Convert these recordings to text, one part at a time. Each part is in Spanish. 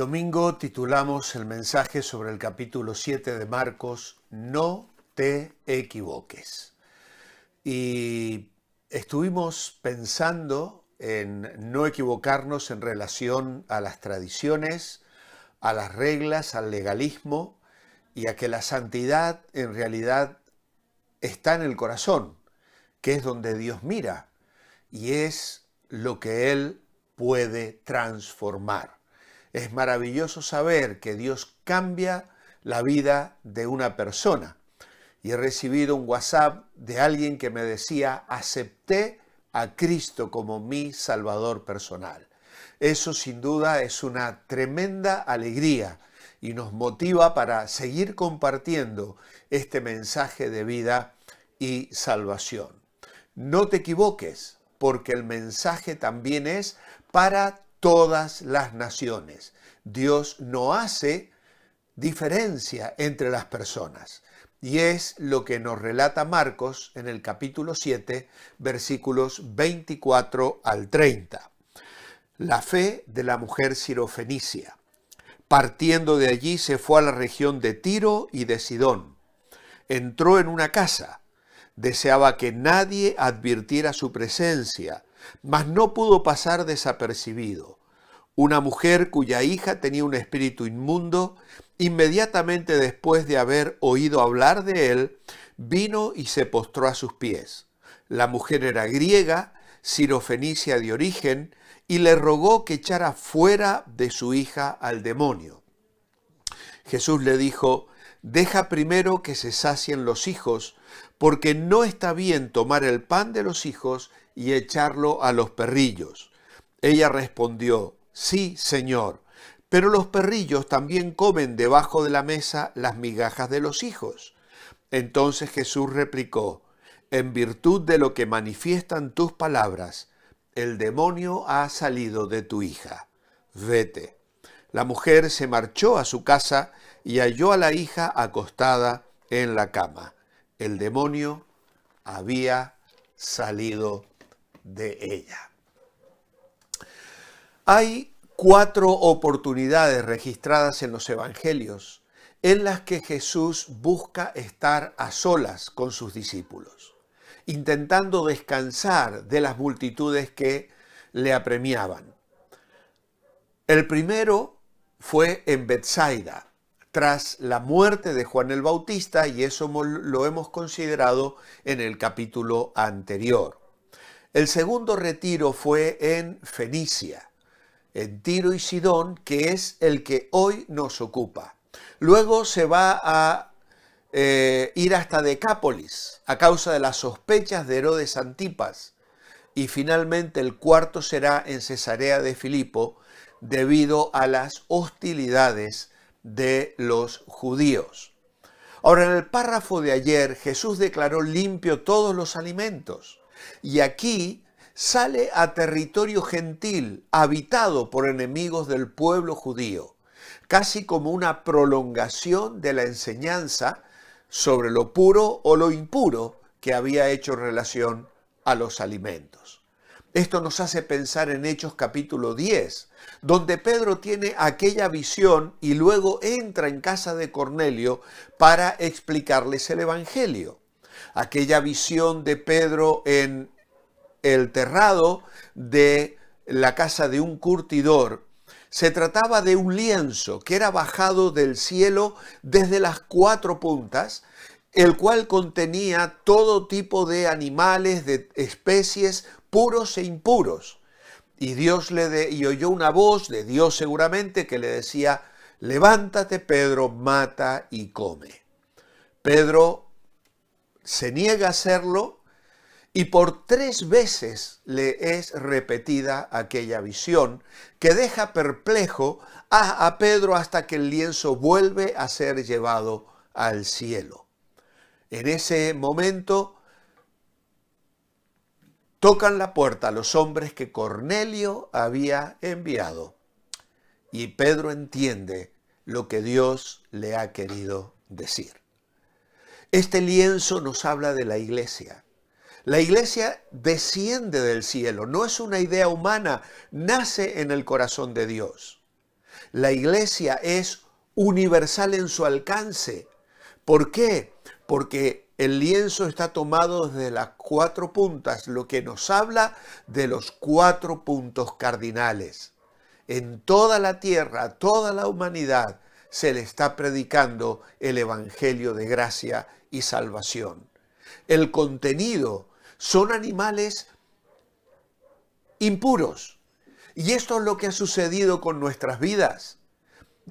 domingo titulamos el mensaje sobre el capítulo 7 de Marcos, No te equivoques. Y estuvimos pensando en no equivocarnos en relación a las tradiciones, a las reglas, al legalismo y a que la santidad en realidad está en el corazón, que es donde Dios mira y es lo que Él puede transformar. Es maravilloso saber que Dios cambia la vida de una persona. Y he recibido un WhatsApp de alguien que me decía, acepté a Cristo como mi Salvador personal. Eso sin duda es una tremenda alegría y nos motiva para seguir compartiendo este mensaje de vida y salvación. No te equivoques, porque el mensaje también es para todas las naciones. Dios no hace diferencia entre las personas. Y es lo que nos relata Marcos en el capítulo 7, versículos 24 al 30. La fe de la mujer cirofenicia. Partiendo de allí se fue a la región de Tiro y de Sidón. Entró en una casa. Deseaba que nadie advirtiera su presencia mas no pudo pasar desapercibido. Una mujer cuya hija tenía un espíritu inmundo, inmediatamente después de haber oído hablar de él, vino y se postró a sus pies. La mujer era griega, sirofenicia de origen, y le rogó que echara fuera de su hija al demonio. Jesús le dijo, deja primero que se sacien los hijos, porque no está bien tomar el pan de los hijos y echarlo a los perrillos. Ella respondió, Sí, señor, pero los perrillos también comen debajo de la mesa las migajas de los hijos. Entonces Jesús replicó, En virtud de lo que manifiestan tus palabras, el demonio ha salido de tu hija. Vete. La mujer se marchó a su casa y halló a la hija acostada en la cama. El demonio había salido de ella. Hay cuatro oportunidades registradas en los Evangelios en las que Jesús busca estar a solas con sus discípulos, intentando descansar de las multitudes que le apremiaban. El primero fue en Bethsaida, tras la muerte de Juan el Bautista, y eso lo hemos considerado en el capítulo anterior. El segundo retiro fue en Fenicia, en Tiro y Sidón, que es el que hoy nos ocupa. Luego se va a eh, ir hasta Decápolis a causa de las sospechas de Herodes Antipas. Y finalmente el cuarto será en Cesarea de Filipo debido a las hostilidades de los judíos. Ahora, en el párrafo de ayer Jesús declaró limpio todos los alimentos. Y aquí sale a territorio gentil, habitado por enemigos del pueblo judío, casi como una prolongación de la enseñanza sobre lo puro o lo impuro que había hecho en relación a los alimentos. Esto nos hace pensar en Hechos capítulo 10, donde Pedro tiene aquella visión y luego entra en casa de Cornelio para explicarles el Evangelio aquella visión de Pedro en el terrado de la casa de un curtidor. Se trataba de un lienzo que era bajado del cielo desde las cuatro puntas, el cual contenía todo tipo de animales, de especies, puros e impuros. Y Dios le y oyó una voz de Dios seguramente que le decía, levántate Pedro, mata y come. Pedro se niega a hacerlo y por tres veces le es repetida aquella visión que deja perplejo a, Pedro hasta que el lienzo vuelve a ser llevado al cielo. En ese momento tocan la puerta los hombres que Cornelio había enviado y Pedro entiende lo que Dios le ha querido decir. Este lienzo nos habla de la iglesia. La iglesia desciende del cielo, no es una idea humana, nace en el corazón de Dios. La iglesia es universal en su alcance. ¿Por qué? Porque el lienzo está tomado desde las cuatro puntas, lo que nos habla de los cuatro puntos cardinales. En toda la tierra, toda la humanidad, se le está predicando el Evangelio de gracia y salvación. El contenido son animales impuros. Y esto es lo que ha sucedido con nuestras vidas.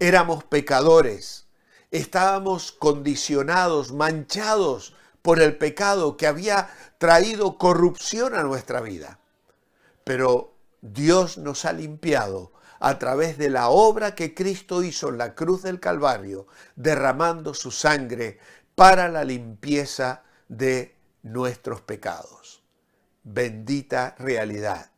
Éramos pecadores, estábamos condicionados, manchados por el pecado que había traído corrupción a nuestra vida. Pero Dios nos ha limpiado a través de la obra que Cristo hizo en la cruz del Calvario, derramando su sangre para la limpieza de nuestros pecados. Bendita realidad.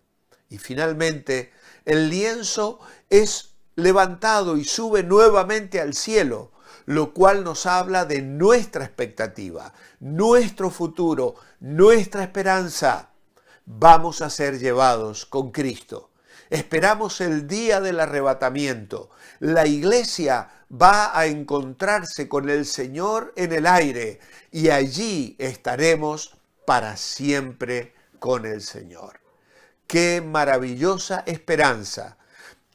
Y finalmente, el lienzo es levantado y sube nuevamente al cielo, lo cual nos habla de nuestra expectativa, nuestro futuro, nuestra esperanza. Vamos a ser llevados con Cristo. Esperamos el día del arrebatamiento, la iglesia va a encontrarse con el Señor en el aire y allí estaremos para siempre con el Señor. Qué maravillosa esperanza,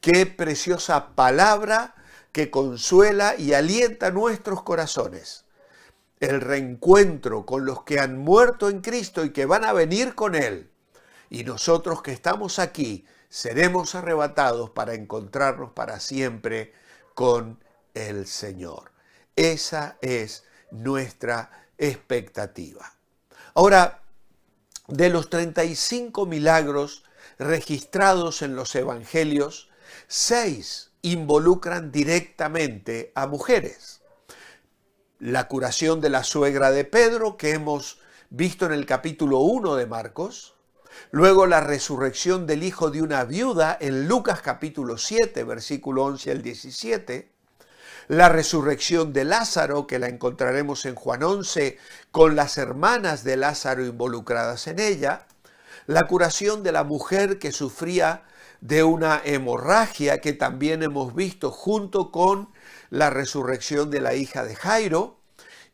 qué preciosa palabra que consuela y alienta nuestros corazones. El reencuentro con los que han muerto en Cristo y que van a venir con Él. Y nosotros que estamos aquí seremos arrebatados para encontrarnos para siempre con el Señor. Esa es nuestra expectativa. Ahora, de los 35 milagros registrados en los evangelios, seis involucran directamente a mujeres. La curación de la suegra de Pedro, que hemos visto en el capítulo 1 de Marcos, Luego la resurrección del hijo de una viuda en Lucas capítulo 7, versículo 11 al 17. La resurrección de Lázaro, que la encontraremos en Juan 11, con las hermanas de Lázaro involucradas en ella. La curación de la mujer que sufría de una hemorragia, que también hemos visto junto con la resurrección de la hija de Jairo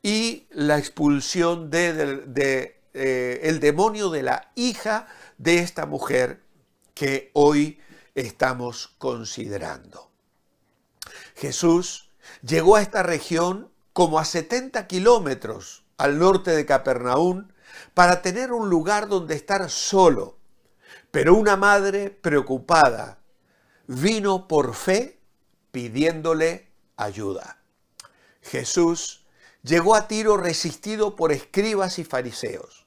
y la expulsión de, de eh, el demonio de la hija de esta mujer que hoy estamos considerando. Jesús llegó a esta región como a 70 kilómetros al norte de Capernaum para tener un lugar donde estar solo. Pero una madre preocupada vino por fe pidiéndole ayuda. Jesús Llegó a Tiro resistido por escribas y fariseos,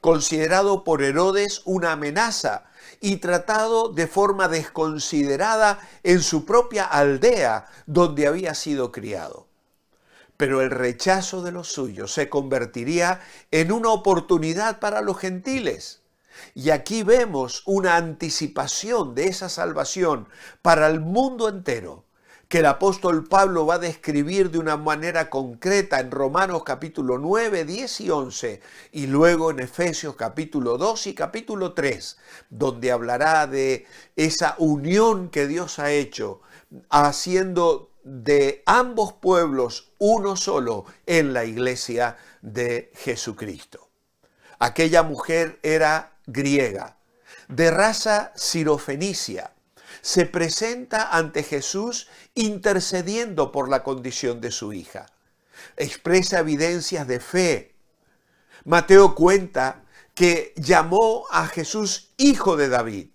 considerado por Herodes una amenaza y tratado de forma desconsiderada en su propia aldea donde había sido criado. Pero el rechazo de los suyos se convertiría en una oportunidad para los gentiles. Y aquí vemos una anticipación de esa salvación para el mundo entero que el apóstol Pablo va a describir de una manera concreta en Romanos capítulo 9, 10 y 11, y luego en Efesios capítulo 2 y capítulo 3, donde hablará de esa unión que Dios ha hecho, haciendo de ambos pueblos uno solo en la iglesia de Jesucristo. Aquella mujer era griega, de raza sirofenicia se presenta ante Jesús intercediendo por la condición de su hija. Expresa evidencias de fe. Mateo cuenta que llamó a Jesús hijo de David.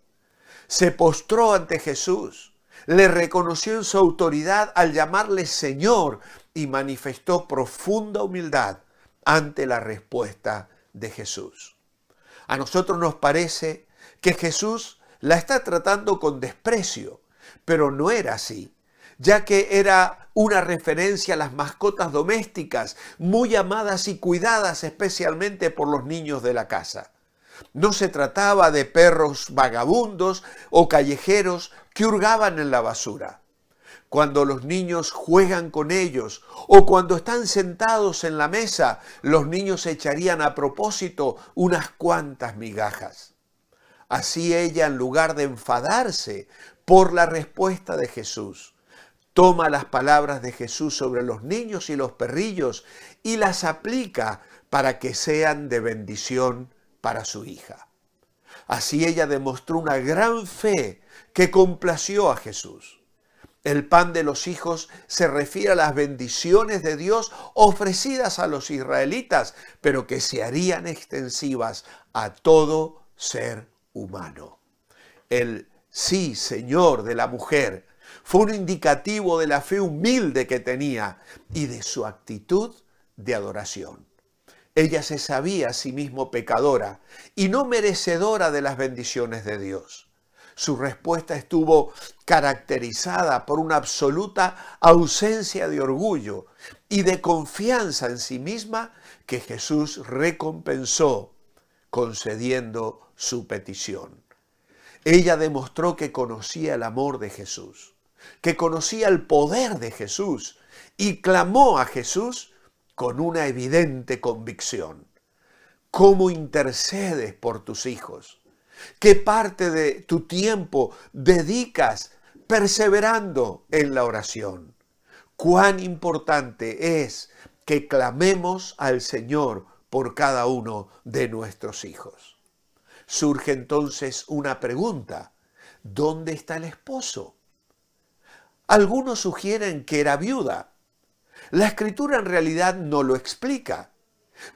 Se postró ante Jesús, le reconoció en su autoridad al llamarle Señor y manifestó profunda humildad ante la respuesta de Jesús. A nosotros nos parece que Jesús la está tratando con desprecio, pero no era así, ya que era una referencia a las mascotas domésticas, muy amadas y cuidadas especialmente por los niños de la casa. No se trataba de perros vagabundos o callejeros que hurgaban en la basura. Cuando los niños juegan con ellos o cuando están sentados en la mesa, los niños echarían a propósito unas cuantas migajas. Así ella, en lugar de enfadarse por la respuesta de Jesús, toma las palabras de Jesús sobre los niños y los perrillos y las aplica para que sean de bendición para su hija. Así ella demostró una gran fe que complació a Jesús. El pan de los hijos se refiere a las bendiciones de Dios ofrecidas a los israelitas, pero que se harían extensivas a todo ser humano. El sí, Señor, de la mujer fue un indicativo de la fe humilde que tenía y de su actitud de adoración. Ella se sabía a sí mismo pecadora y no merecedora de las bendiciones de Dios. Su respuesta estuvo caracterizada por una absoluta ausencia de orgullo y de confianza en sí misma que Jesús recompensó concediendo su petición. Ella demostró que conocía el amor de Jesús, que conocía el poder de Jesús y clamó a Jesús con una evidente convicción. ¿Cómo intercedes por tus hijos? ¿Qué parte de tu tiempo dedicas perseverando en la oración? ¿Cuán importante es que clamemos al Señor cada uno de nuestros hijos. Surge entonces una pregunta, ¿dónde está el esposo? Algunos sugieren que era viuda. La escritura en realidad no lo explica.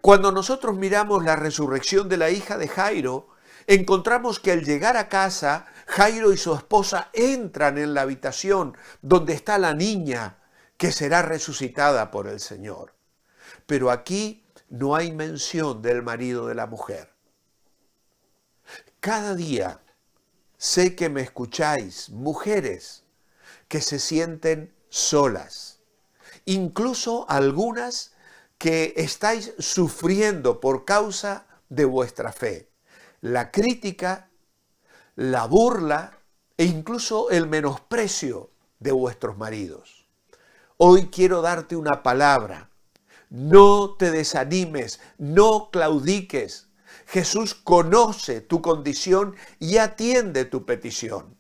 Cuando nosotros miramos la resurrección de la hija de Jairo, encontramos que al llegar a casa, Jairo y su esposa entran en la habitación donde está la niña que será resucitada por el Señor. Pero aquí no hay mención del marido de la mujer. Cada día sé que me escucháis, mujeres, que se sienten solas, incluso algunas que estáis sufriendo por causa de vuestra fe. La crítica, la burla e incluso el menosprecio de vuestros maridos. Hoy quiero darte una palabra no te desanimes, no claudiques. Jesús conoce tu condición y atiende tu petición.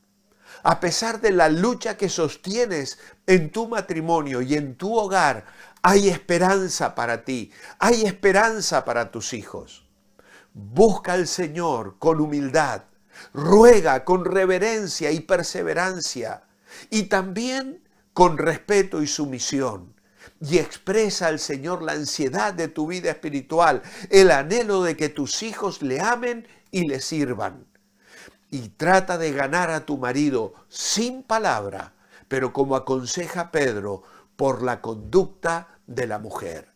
A pesar de la lucha que sostienes en tu matrimonio y en tu hogar, hay esperanza para ti, hay esperanza para tus hijos. Busca al Señor con humildad, ruega con reverencia y perseverancia, y también con respeto y sumisión, y expresa al Señor la ansiedad de tu vida espiritual, el anhelo de que tus hijos le amen y le sirvan. Y trata de ganar a tu marido sin palabra, pero como aconseja Pedro, por la conducta de la mujer.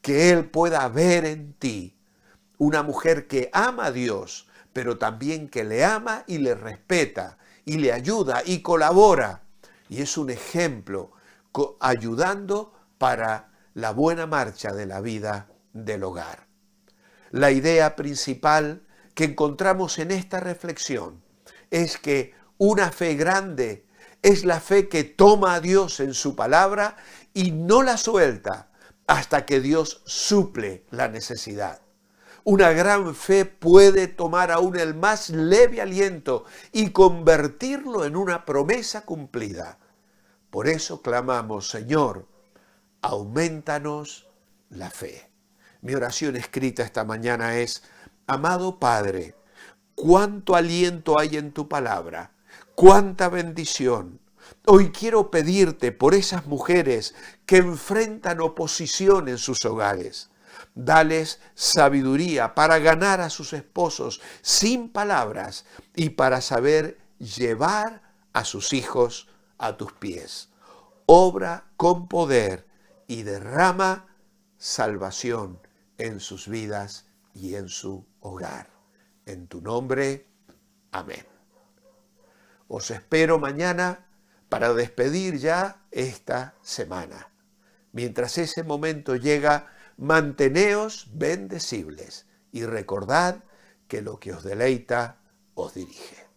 Que él pueda ver en ti una mujer que ama a Dios, pero también que le ama y le respeta y le ayuda y colabora. Y es un ejemplo ayudando para la buena marcha de la vida del hogar. La idea principal que encontramos en esta reflexión es que una fe grande es la fe que toma a Dios en su palabra y no la suelta hasta que Dios suple la necesidad. Una gran fe puede tomar aún el más leve aliento y convertirlo en una promesa cumplida. Por eso clamamos, Señor, aumentanos la fe. Mi oración escrita esta mañana es, amado Padre, cuánto aliento hay en tu palabra, cuánta bendición. Hoy quiero pedirte por esas mujeres que enfrentan oposición en sus hogares. Dales sabiduría para ganar a sus esposos sin palabras y para saber llevar a sus hijos a tus pies. Obra con poder y derrama salvación en sus vidas y en su hogar. En tu nombre, amén. Os espero mañana para despedir ya esta semana. Mientras ese momento llega, manteneos bendecibles y recordad que lo que os deleita os dirige.